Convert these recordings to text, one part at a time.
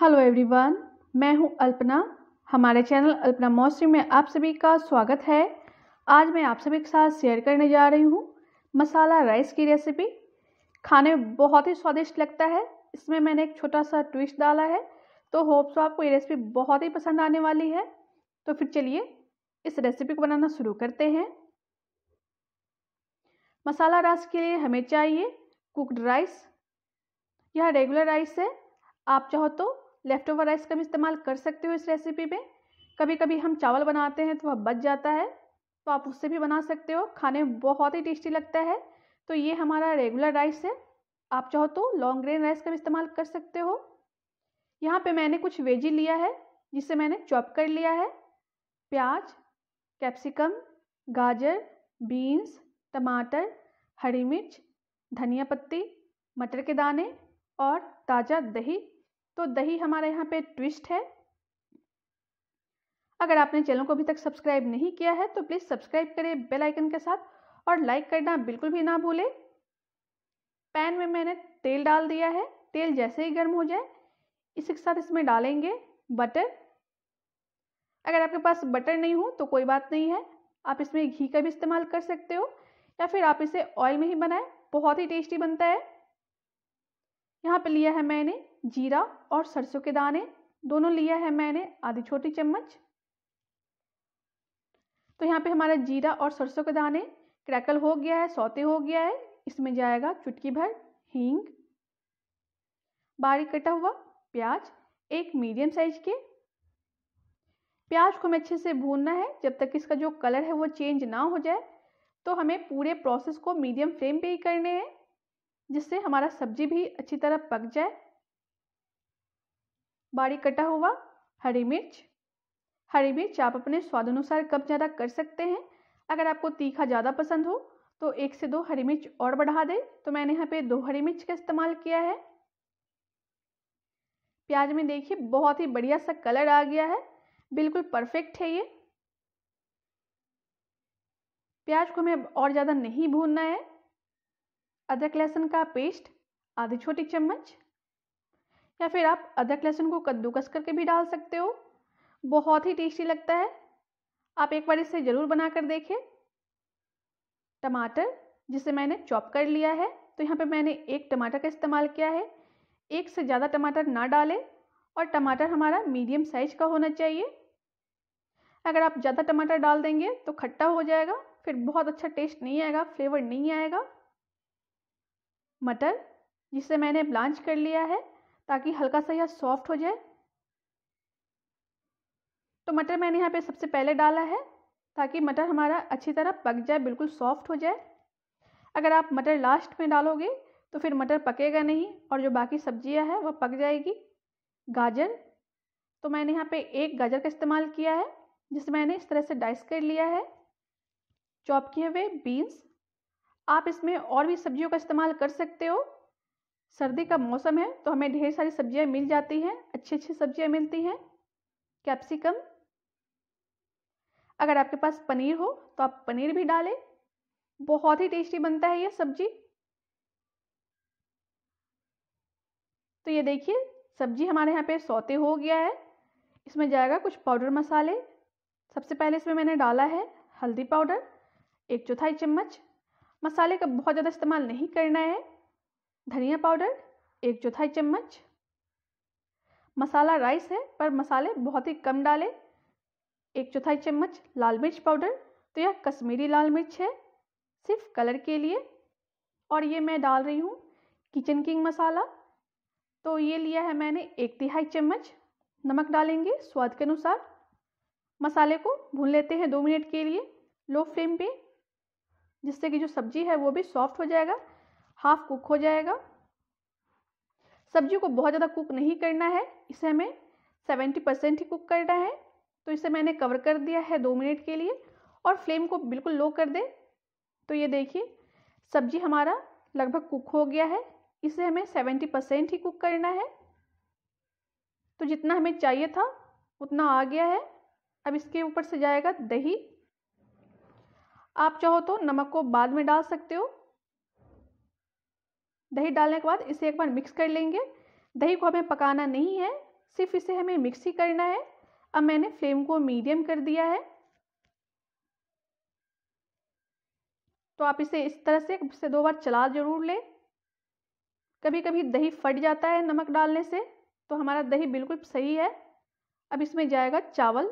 hello everyone मैं हूं अल्पना हमारे चैनल अल्पना मौसम में आप सभी का स्वागत है आज मैं आप सभी के साथ शेयर करने जा रही हूं मसाला राइस की रेसिपी खाने में बहुत ही स्वादिष्ट लगता है इसमें मैंने एक छोटा सा ट्विस्ट डाला है तो होप्स आपको ये रेसिपी बहुत ही पसंद आने वाली है तो फिर चलिए इस रेसिपी को बनाना शुरू करते हैं मसाला राइस के लिए हमें चाहिए कुकड राइस यह रेगुलर राइस है आप चाहो तो लेफ़्ट ओवर राइस का भी इस्तेमाल कर सकते हो इस रेसिपी में कभी कभी हम चावल बनाते हैं तो वह बच जाता है तो आप उससे भी बना सकते हो खाने में बहुत ही टेस्टी लगता है तो ये हमारा रेगुलर राइस है आप चाहो तो लॉन्ग ग्रेन राइस का भी इस्तेमाल कर सकते हो यहाँ पे मैंने कुछ वेजी लिया है जिसे मैंने चॉप कर लिया है प्याज कैप्सिकम गाजर बीन्स टमाटर हरी मिर्च धनिया पत्ती मटर के दाने और ताज़ा दही तो दही हमारे यहाँ पे ट्विस्ट है अगर आपने चैनल को अभी तक सब्सक्राइब नहीं किया है तो प्लीज़ सब्सक्राइब करें बेल आइकन के साथ और लाइक करना बिल्कुल भी ना भूलें पैन में मैंने तेल डाल दिया है तेल जैसे ही गर्म हो जाए इसी के साथ इसमें डालेंगे बटर अगर आपके पास बटर नहीं हो तो कोई बात नहीं है आप इसमें घी का भी इस्तेमाल कर सकते हो या फिर आप इसे ऑयल में ही बनाएं बहुत ही टेस्टी बनता है यहाँ पे लिया है मैंने जीरा और सरसों के दाने दोनों लिया है मैंने आधी छोटी चम्मच तो यहाँ पे हमारा जीरा और सरसों के दाने क्रैकल हो गया है सौते हो गया है इसमें जाएगा चुटकी भर हींग बारीक कटा हुआ प्याज एक मीडियम साइज के प्याज को हमें अच्छे से भूनना है जब तक इसका जो कलर है वो चेंज ना हो जाए तो हमें पूरे प्रोसेस को मीडियम फ्लेम पे ही करने हैं जिससे हमारा सब्जी भी अच्छी तरह पक जाए बारीक कटा हुआ हरी मिर्च हरी मिर्च आप अपने स्वाद अनुसार कम ज़्यादा कर सकते हैं अगर आपको तीखा ज़्यादा पसंद हो तो एक से दो हरी मिर्च और बढ़ा दें तो मैंने यहाँ पे दो हरी मिर्च का इस्तेमाल किया है प्याज में देखिए बहुत ही बढ़िया सा कलर आ गया है बिल्कुल परफेक्ट है ये प्याज को हमें और ज़्यादा नहीं भूनना है अदरक लहसुन का पेस्ट आधी छोटी चम्मच या फिर आप अदरक लहसुन को कद्दूकस करके भी डाल सकते हो बहुत ही टेस्टी लगता है आप एक बार इसे ज़रूर बना कर देखें टमाटर जिसे मैंने चॉप कर लिया है तो यहाँ पे मैंने एक टमाटर का इस्तेमाल किया है एक से ज़्यादा टमाटर ना डालें और टमाटर हमारा मीडियम साइज का होना चाहिए अगर आप ज़्यादा टमाटर डाल देंगे तो खट्टा हो जाएगा फिर बहुत अच्छा टेस्ट नहीं आएगा फ्लेवर नहीं आएगा मटर जिसे मैंने ब्लांच कर लिया है ताकि हल्का सा यह सॉफ्ट हो जाए तो मटर मैंने यहाँ पे सबसे पहले डाला है ताकि मटर हमारा अच्छी तरह पक जाए बिल्कुल सॉफ्ट हो जाए अगर आप मटर लास्ट में डालोगे तो फिर मटर पकेगा नहीं और जो बाकी सब्ज़ियाँ हैं वह पक जाएगी गाजर तो मैंने यहाँ पे एक गाजर का इस्तेमाल किया है जिसे मैंने इस तरह से डाइस कर लिया है चॉप किए हुए बीन्स आप इसमें और भी सब्जियों का इस्तेमाल कर सकते हो सर्दी का मौसम है तो हमें ढेर सारी सब्जियां मिल जाती हैं अच्छी अच्छी सब्जियां मिलती हैं कैप्सिकम अगर आपके पास पनीर हो तो आप पनीर भी डालें बहुत ही टेस्टी बनता है ये सब्जी तो ये देखिए सब्जी हमारे यहाँ पे सौते हो गया है इसमें जाएगा कुछ पाउडर मसाले सबसे पहले इसमें मैंने डाला है हल्दी पाउडर एक चौथाई चम्मच मसाले का बहुत ज़्यादा इस्तेमाल नहीं करना है धनिया पाउडर एक चौथाई चम्मच मसाला राइस है पर मसाले बहुत ही कम डालें एक चौथाई चम्मच लाल मिर्च पाउडर तो यह कश्मीरी लाल मिर्च है सिर्फ कलर के लिए और ये मैं डाल रही हूँ किचन किंग मसाला तो ये लिया है मैंने एक तिहाई चम्मच नमक डालेंगे स्वाद के अनुसार मसाले को भून लेते हैं दो मिनट के लिए लो फ्लेम पे जिससे कि जो सब्जी है वो भी सॉफ्ट हो जाएगा हाफ कुक हो जाएगा सब्जी को बहुत ज़्यादा कुक नहीं करना है इसे हमें सेवेंटी परसेंट ही कुक करना है तो इसे मैंने कवर कर दिया है दो मिनट के लिए और फ्लेम को बिल्कुल लो कर दें तो ये देखिए सब्जी हमारा लगभग कुक हो गया है इसे हमें सेवेंटी परसेंट ही कुक करना है तो जितना हमें चाहिए था उतना आ गया है अब इसके ऊपर से जाएगा दही आप चाहो तो नमक को बाद में डाल सकते हो दही डालने के बाद इसे एक बार मिक्स कर लेंगे दही को हमें पकाना नहीं है सिर्फ इसे हमें मिक्स ही करना है अब मैंने फ्लेम को मीडियम कर दिया है तो आप इसे इस तरह से से दो बार चला जरूर लें कभी कभी दही फट जाता है नमक डालने से तो हमारा दही बिल्कुल सही है अब इसमें जाएगा चावल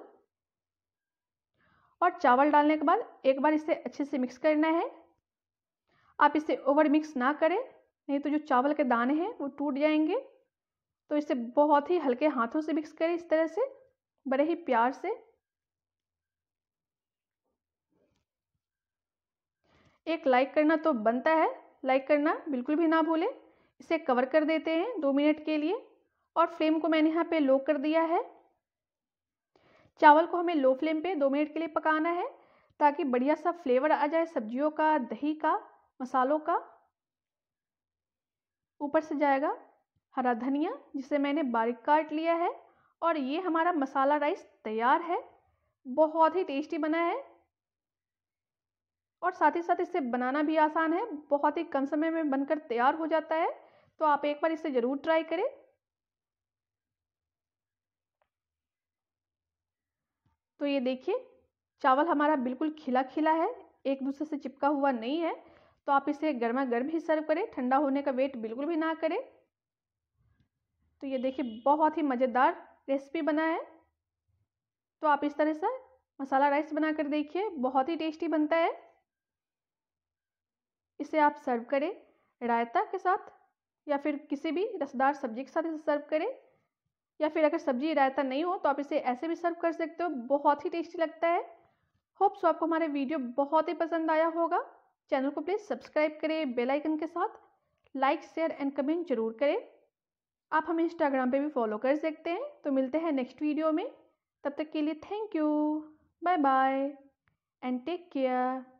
और चावल डालने के बाद एक बार इसे अच्छे से मिक्स करना है आप इसे ओवर मिक्स ना करें नहीं तो जो चावल के दाने हैं वो टूट जाएंगे तो इसे बहुत ही हल्के हाथों से मिक्स करें इस तरह से बड़े ही प्यार से एक लाइक करना तो बनता है लाइक करना बिल्कुल भी ना भूलें इसे कवर कर देते हैं दो मिनट के लिए और फ्लेम को मैंने यहाँ पे लो कर दिया है चावल को हमें लो फ्लेम पे दो मिनट के लिए पकाना है ताकि बढ़िया सा फ्लेवर आ जाए सब्जियों का दही का मसालों का ऊपर से जाएगा हरा धनिया जिसे मैंने बारीक काट लिया है और ये हमारा मसाला राइस तैयार है बहुत ही टेस्टी बना है और साथ ही साथ इसे बनाना भी आसान है बहुत ही कम समय में बनकर तैयार हो जाता है तो आप एक बार इसे ज़रूर ट्राई करें तो ये देखिए चावल हमारा बिल्कुल खिला खिला है एक दूसरे से चिपका हुआ नहीं है तो आप इसे गर्मा गर्म ही सर्व करें ठंडा होने का वेट बिल्कुल भी ना करें तो ये देखिए बहुत ही मज़ेदार रेसिपी बना है तो आप इस तरह से मसाला राइस बना कर देखिए बहुत ही टेस्टी बनता है इसे आप सर्व करें रायता के साथ या फिर किसी भी रसदार सब्जी के साथ इसे सर्व करें या फिर अगर सब्जी रायता नहीं हो तो आप इसे ऐसे भी सर्व कर सकते हो बहुत ही टेस्टी लगता है होप्स so, आपको हमारा वीडियो बहुत ही पसंद आया होगा चैनल को प्लीज़ सब्सक्राइब करें बेल आइकन के साथ लाइक शेयर एंड कमेंट जरूर करें आप हमें इंस्टाग्राम पे भी फॉलो कर सकते हैं तो मिलते हैं नेक्स्ट वीडियो में तब तक के लिए thank you bye bye and take care